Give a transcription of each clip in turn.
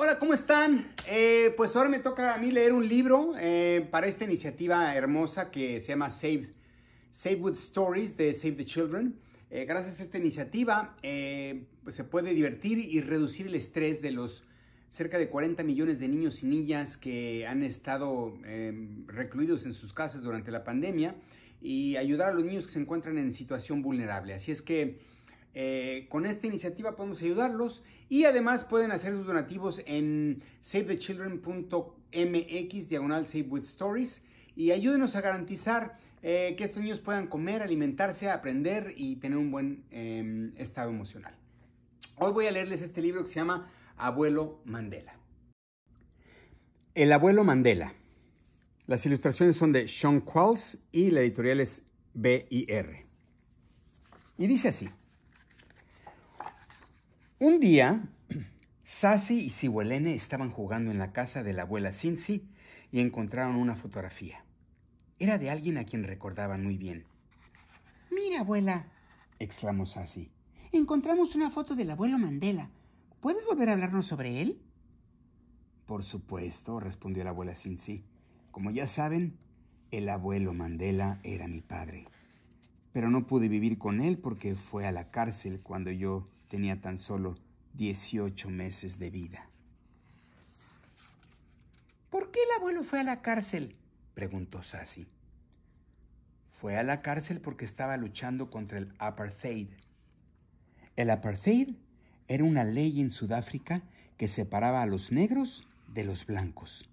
Hola, ¿cómo están? Eh, pues ahora me toca a mí leer un libro eh, para esta iniciativa hermosa que se llama Save, Save with Stories de Save the Children. Eh, gracias a esta iniciativa pues se puede divertir y reducir el estrés de los cerca de 40 millones de niños y niñas que han estado recluidos en sus casas durante la pandemia y ayudar a los niños que se encuentran en situación vulnerable. Así es que eh, con esta iniciativa podemos ayudarlos y además pueden hacer sus donativos en savethechildren.mx diagonal save with stories y ayúdenos a garantizar eh, que estos niños puedan comer, alimentarse, aprender y tener un buen em, estado emocional. Hoy voy a leerles este libro que se llama Abuelo Mandela. El abuelo Mandela. Las ilustraciones son de Sean Qualls y la editorial es BIR. Y dice así. Un día, Sassy y Sibuelene estaban jugando en la casa de la abuela Cincy y encontraron una fotografía. Era de alguien a quien recordaban muy bien. Mira, abuela, exclamó Sassy. Encontramos una foto del abuelo Mandela. ¿Puedes volver a hablarnos sobre él? Por supuesto, respondió la abuela Cincy. Como ya saben, el abuelo Mandela era mi padre. Pero no pude vivir con él porque fue a la cárcel cuando yo tenía tan solo 18 meses de vida. ¿Por qué el abuelo fue a la cárcel? preguntó Sassy. Fue a la cárcel porque estaba luchando contra el apartheid. El apartheid era una ley en Sudáfrica que separaba a los negros de los blancos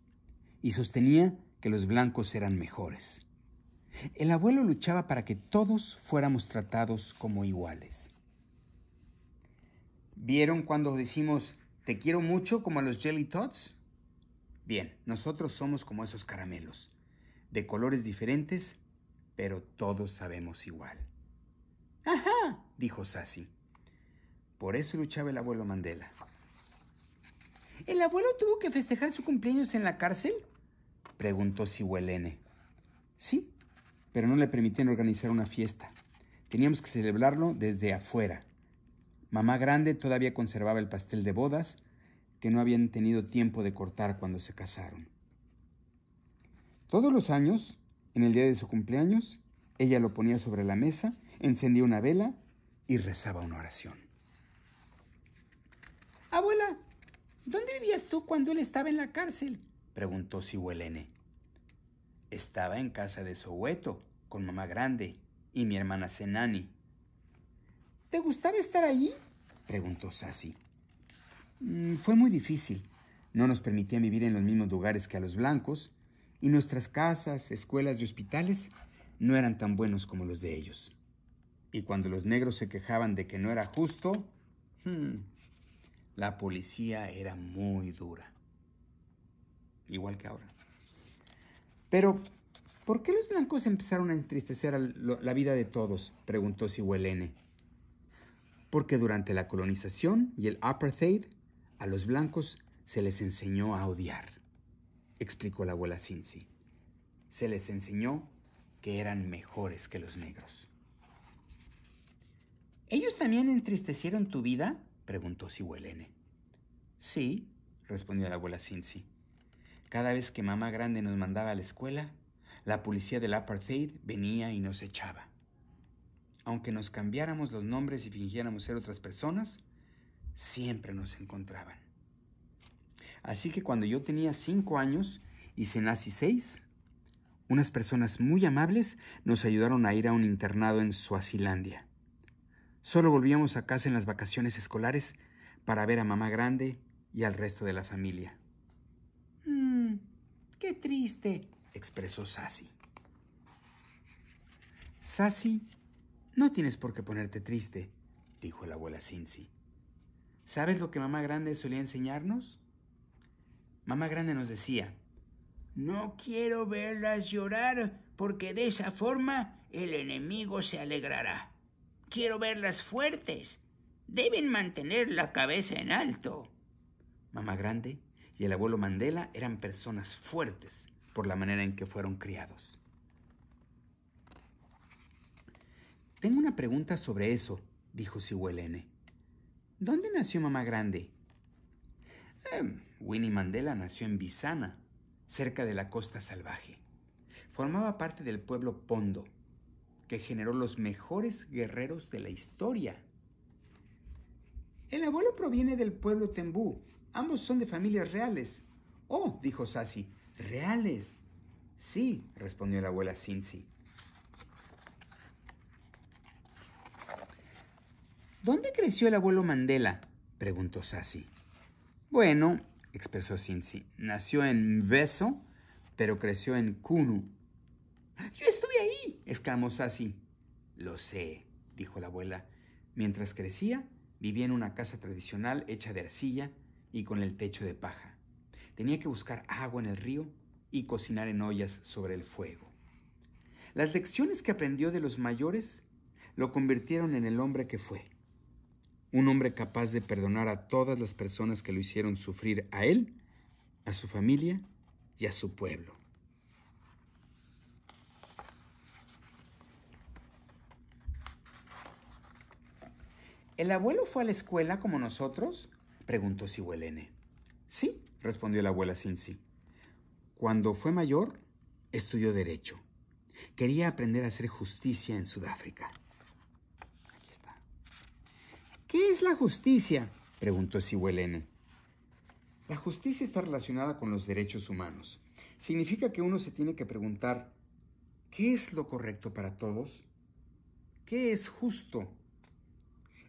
y sostenía que los blancos eran mejores. El abuelo luchaba para que todos fuéramos tratados como iguales. ¿Vieron cuando decimos te quiero mucho como a los Jelly Tots? Bien, nosotros somos como esos caramelos, de colores diferentes, pero todos sabemos igual. Ajá, dijo Sassy. Por eso luchaba el abuelo Mandela. ¿El abuelo tuvo que festejar su cumpleaños en la cárcel? preguntó Sihuelene. Sí, pero no le permitían organizar una fiesta. Teníamos que celebrarlo desde afuera, Mamá Grande todavía conservaba el pastel de bodas que no habían tenido tiempo de cortar cuando se casaron. Todos los años, en el día de su cumpleaños, ella lo ponía sobre la mesa, encendía una vela y rezaba una oración. Abuela, ¿dónde vivías tú cuando él estaba en la cárcel? preguntó Sihuelene. Estaba en casa de Soweto, con mamá grande y mi hermana Senani, ¿Te gustaba estar allí? preguntó Sassy. Mm, fue muy difícil. No nos permitían vivir en los mismos lugares que a los blancos, y nuestras casas, escuelas y hospitales no eran tan buenos como los de ellos. Y cuando los negros se quejaban de que no era justo, hmm, la policía era muy dura. Igual que ahora. Pero, ¿por qué los blancos empezaron a entristecer la vida de todos? preguntó Sihuelene porque durante la colonización y el apartheid a los blancos se les enseñó a odiar, explicó la abuela Cincy. Se les enseñó que eran mejores que los negros. ¿Ellos también entristecieron tu vida? preguntó Siwelene. Sí, respondió la abuela Cincy. Cada vez que mamá grande nos mandaba a la escuela, la policía del apartheid venía y nos echaba aunque nos cambiáramos los nombres y fingiéramos ser otras personas, siempre nos encontraban. Así que cuando yo tenía cinco años y se nací seis, unas personas muy amables nos ayudaron a ir a un internado en Suazilandia. Solo volvíamos a casa en las vacaciones escolares para ver a mamá grande y al resto de la familia. Mm, ¡Qué triste! expresó Sassy. Sassy no tienes por qué ponerte triste, dijo la abuela Cincy. ¿Sabes lo que mamá grande solía enseñarnos? Mamá grande nos decía, no quiero verlas llorar, porque de esa forma el enemigo se alegrará. Quiero verlas fuertes. Deben mantener la cabeza en alto. Mamá Grande y el abuelo Mandela eran personas fuertes por la manera en que fueron criados. Tengo una pregunta sobre eso, dijo Sihuelene. ¿Dónde nació mamá grande? Em, Winnie Mandela nació en Bizana, cerca de la costa salvaje. Formaba parte del pueblo Pondo, que generó los mejores guerreros de la historia. El abuelo proviene del pueblo Tembú. Ambos son de familias reales. Oh, dijo Sassy, reales. Sí, respondió la abuela Cincy. ¿Dónde creció el abuelo Mandela? preguntó Sassy. Bueno, expresó Cincy, nació en Beso, pero creció en Kunu. Yo estuve ahí, exclamó Sassy. Lo sé, dijo la abuela. Mientras crecía, vivía en una casa tradicional hecha de arcilla y con el techo de paja. Tenía que buscar agua en el río y cocinar en ollas sobre el fuego. Las lecciones que aprendió de los mayores lo convirtieron en el hombre que fue un hombre capaz de perdonar a todas las personas que lo hicieron sufrir a él, a su familia y a su pueblo. ¿El abuelo fue a la escuela como nosotros? preguntó Sihuelene. Sí, respondió la abuela Cincy. Cuando fue mayor, estudió derecho. Quería aprender a hacer justicia en Sudáfrica. ¿Qué es la justicia? preguntó Sihuelene. La justicia está relacionada con los derechos humanos. Significa que uno se tiene que preguntar, ¿qué es lo correcto para todos? ¿Qué es justo?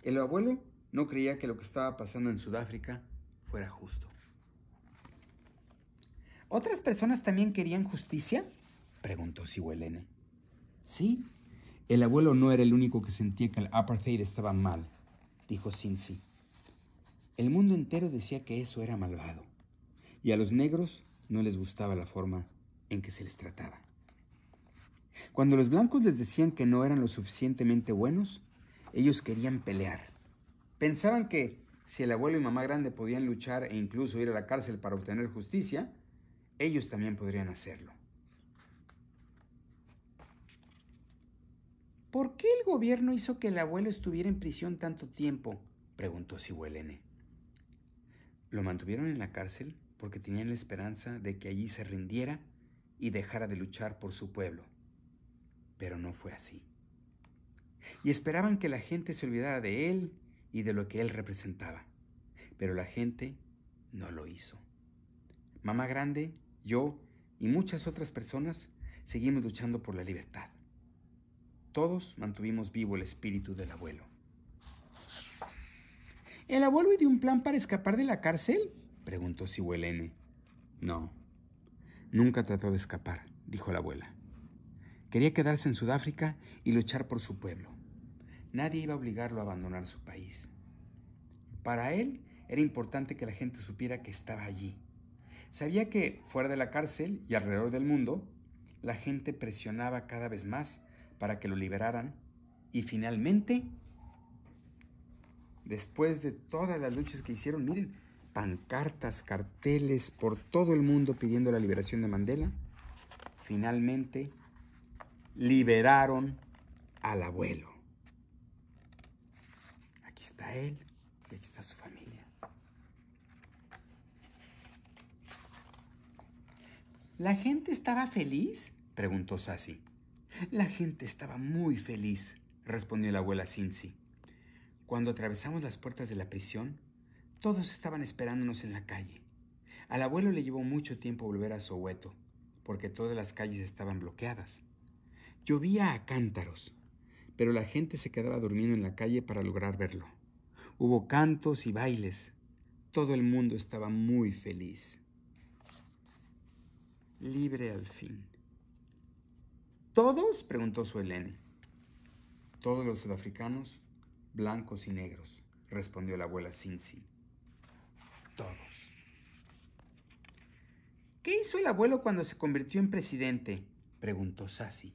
El abuelo no creía que lo que estaba pasando en Sudáfrica fuera justo. ¿Otras personas también querían justicia? preguntó Sihuelene. Sí, el abuelo no era el único que sentía que el apartheid estaba mal dijo Cincy. El mundo entero decía que eso era malvado, y a los negros no les gustaba la forma en que se les trataba. Cuando los blancos les decían que no eran lo suficientemente buenos, ellos querían pelear. Pensaban que si el abuelo y mamá grande podían luchar e incluso ir a la cárcel para obtener justicia, ellos también podrían hacerlo. ¿Por qué el gobierno hizo que el abuelo estuviera en prisión tanto tiempo? preguntó Sibuelene. Lo mantuvieron en la cárcel porque tenían la esperanza de que allí se rindiera y dejara de luchar por su pueblo. Pero no fue así. Y esperaban que la gente se olvidara de él y de lo que él representaba. Pero la gente no lo hizo. Mamá Grande, yo y muchas otras personas seguimos luchando por la libertad. Todos mantuvimos vivo el espíritu del abuelo. ¿El abuelo ideó un plan para escapar de la cárcel? preguntó Sihuelene. No, nunca trató de escapar, dijo la abuela. Quería quedarse en Sudáfrica y luchar por su pueblo. Nadie iba a obligarlo a abandonar su país. Para él era importante que la gente supiera que estaba allí. Sabía que fuera de la cárcel y alrededor del mundo, la gente presionaba cada vez más para que lo liberaran. Y finalmente, después de todas las luchas que hicieron, miren, pancartas, carteles por todo el mundo pidiendo la liberación de Mandela, finalmente liberaron al abuelo. Aquí está él y aquí está su familia. ¿La gente estaba feliz? preguntó Sassy. La gente estaba muy feliz, respondió la abuela Cincy. Cuando atravesamos las puertas de la prisión, todos estaban esperándonos en la calle. Al abuelo le llevó mucho tiempo volver a hueto, porque todas las calles estaban bloqueadas. Llovía a cántaros, pero la gente se quedaba durmiendo en la calle para lograr verlo. Hubo cantos y bailes. Todo el mundo estaba muy feliz. Libre al fin. ¿Todos? preguntó Suelene. Todos los sudafricanos, blancos y negros, respondió la abuela Cincy. Todos. ¿Qué hizo el abuelo cuando se convirtió en presidente? preguntó Sassi.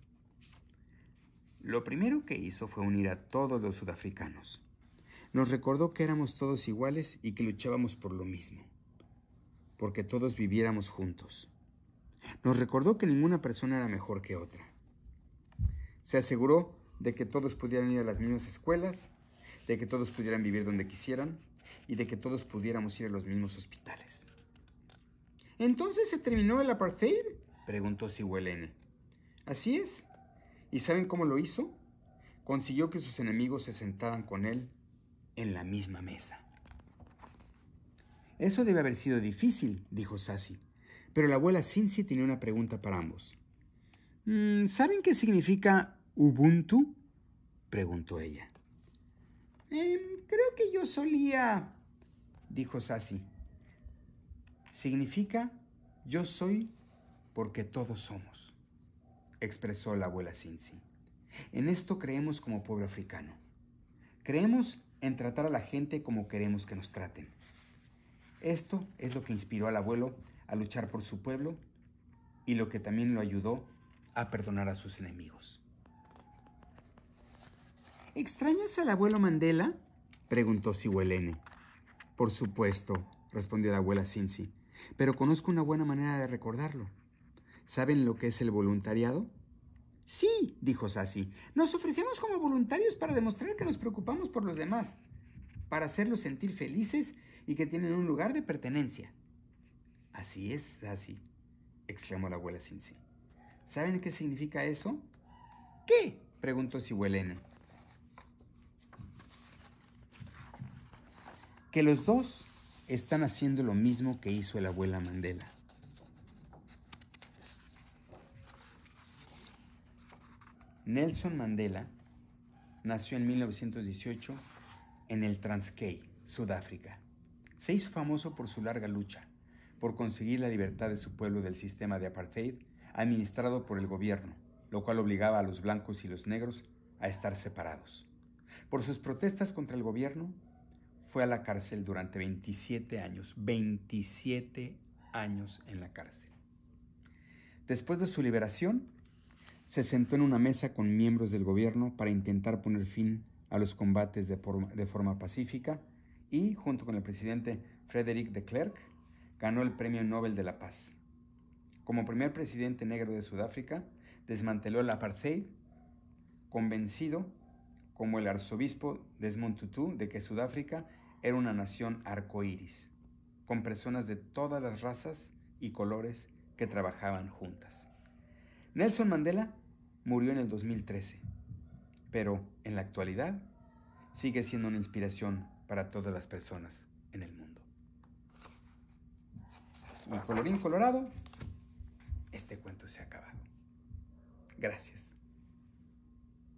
Lo primero que hizo fue unir a todos los sudafricanos. Nos recordó que éramos todos iguales y que luchábamos por lo mismo, porque todos viviéramos juntos. Nos recordó que ninguna persona era mejor que otra. Se aseguró de que todos pudieran ir a las mismas escuelas, de que todos pudieran vivir donde quisieran y de que todos pudiéramos ir a los mismos hospitales. ¿Entonces se terminó el apartheid? preguntó N. Así es. ¿Y saben cómo lo hizo? Consiguió que sus enemigos se sentaran con él en la misma mesa. Eso debe haber sido difícil, dijo Sassy. Pero la abuela Cincy tenía una pregunta para ambos. Mm, ¿Saben qué significa Ubuntu? preguntó ella. Em, creo que yo solía, dijo Sassy. Significa yo soy porque todos somos, expresó la abuela Cincy. En esto creemos como pueblo africano. Creemos en tratar a la gente como queremos que nos traten. Esto es lo que inspiró al abuelo a luchar por su pueblo y lo que también lo ayudó a perdonar a sus enemigos. ¿Extrañas al abuelo Mandela? preguntó Siwelene. Por supuesto, respondió la abuela Cincy, pero conozco una buena manera de recordarlo. ¿Saben lo que es el voluntariado? Sí, dijo Sassy, nos ofrecemos como voluntarios para demostrar que nos preocupamos por los demás, para hacerlos sentir felices y que tienen un lugar de pertenencia. Así es, Sassy, exclamó la abuela Cincy. ¿Saben qué significa eso? ¿Qué? preguntó Sibuelene. Que los dos están haciendo lo mismo que hizo el abuela Mandela. Nelson Mandela nació en 1918 en el Transkei, Sudáfrica. Se hizo famoso por su larga lucha, por conseguir la libertad de su pueblo del sistema de apartheid administrado por el gobierno, lo cual obligaba a los blancos y los negros a estar separados. Por sus protestas contra el gobierno, fue a la cárcel durante 27 años, 27 años en la cárcel. Después de su liberación, se sentó en una mesa con miembros del gobierno para intentar poner fin a los combates de, forma pacífica y, junto con el presidente Frederick de Klerk, ganó el Premio Nobel de la Paz. Como primer presidente negro de Sudáfrica, desmanteló el apartheid, convencido, como el arzobispo Desmond Tutu, de que Sudáfrica era una nación arcoíris, con personas de todas las razas y colores que trabajaban juntas. Nelson Mandela murió en el 2013, pero en la actualidad sigue siendo una inspiración para todas las personas en el mundo. El colorín colorado, este cuento se ha acabado. Gracias.